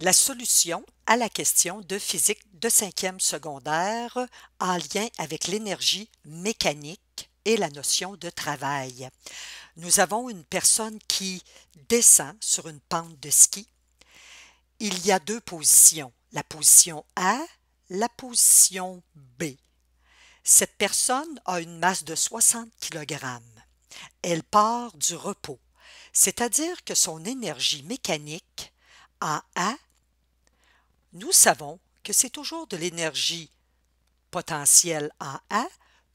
la solution à la question de physique de cinquième secondaire en lien avec l'énergie mécanique et la notion de travail. Nous avons une personne qui descend sur une pente de ski. Il y a deux positions, la position A, la position B. Cette personne a une masse de 60 kg. Elle part du repos, c'est-à-dire que son énergie mécanique en A nous savons que c'est toujours de l'énergie potentielle en A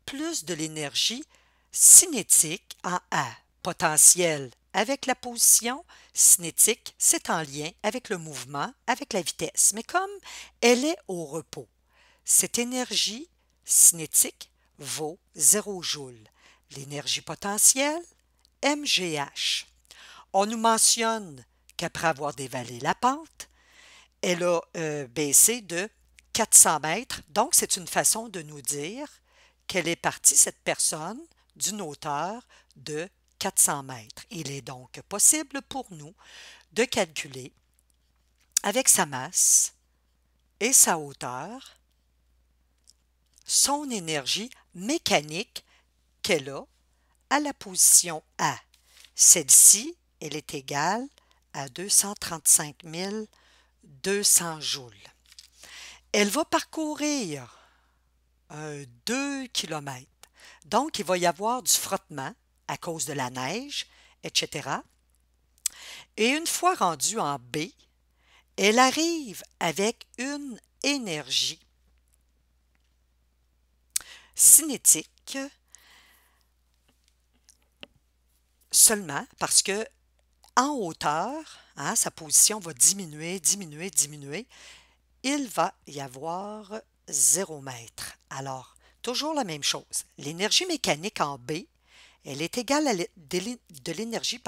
plus de l'énergie cinétique en A. Potentielle avec la position, cinétique, c'est en lien avec le mouvement, avec la vitesse. Mais comme elle est au repos, cette énergie cinétique vaut 0 joule. L'énergie potentielle, MGH. On nous mentionne qu'après avoir dévalé la pente, elle a euh, baissé de 400 mètres. Donc, c'est une façon de nous dire qu'elle est partie, cette personne, d'une hauteur de 400 mètres. Il est donc possible pour nous de calculer avec sa masse et sa hauteur son énergie mécanique qu'elle a à la position A. Celle-ci, elle est égale à 235 000 200 joules. Elle va parcourir 2 euh, km. Donc, il va y avoir du frottement à cause de la neige, etc. Et une fois rendue en B, elle arrive avec une énergie cinétique seulement parce que en hauteur, hein, sa position va diminuer, diminuer, diminuer, il va y avoir 0 mètre. Alors, toujours la même chose. L'énergie mécanique en B, elle est égale à de l'énergie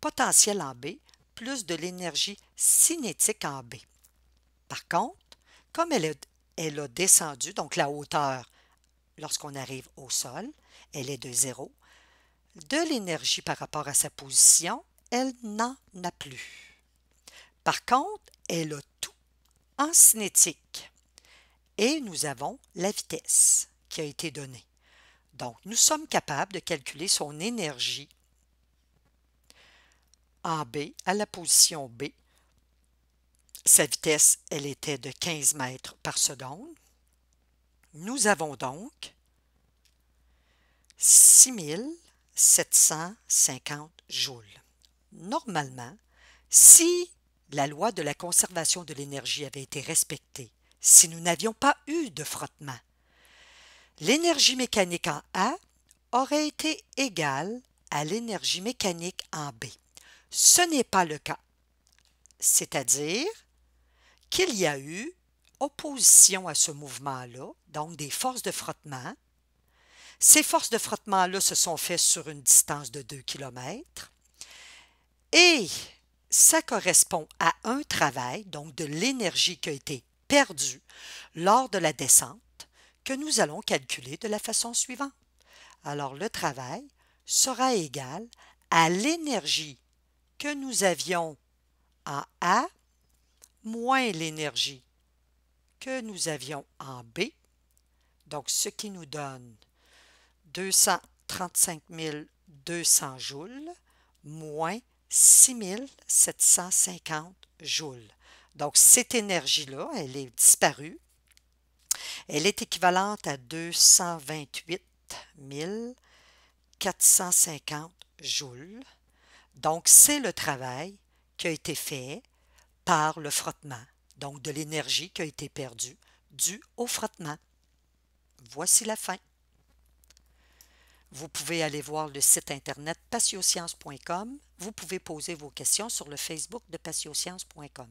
potentielle en B plus de l'énergie cinétique en B. Par contre, comme elle a, elle a descendu, donc la hauteur lorsqu'on arrive au sol, elle est de 0, de l'énergie par rapport à sa position, elle n'en a plus. Par contre, elle a tout en cinétique. Et nous avons la vitesse qui a été donnée. Donc, nous sommes capables de calculer son énergie en B, à la position B. Sa vitesse, elle était de 15 mètres par seconde. Nous avons donc 6750 joules. Normalement, si la loi de la conservation de l'énergie avait été respectée, si nous n'avions pas eu de frottement, l'énergie mécanique en A aurait été égale à l'énergie mécanique en B. Ce n'est pas le cas, c'est-à-dire qu'il y a eu opposition à ce mouvement-là, donc des forces de frottement. Ces forces de frottement-là se sont faites sur une distance de 2 km. Et ça correspond à un travail, donc de l'énergie qui a été perdue lors de la descente, que nous allons calculer de la façon suivante. Alors le travail sera égal à l'énergie que nous avions en A moins l'énergie que nous avions en B, donc ce qui nous donne 235 200 joules moins 6750 joules. Donc, cette énergie-là, elle est disparue. Elle est équivalente à 228 450 joules. Donc, c'est le travail qui a été fait par le frottement, donc de l'énergie qui a été perdue due au frottement. Voici la fin. Vous pouvez aller voir le site internet patiosciences.com. Vous pouvez poser vos questions sur le Facebook de patiosciences.com.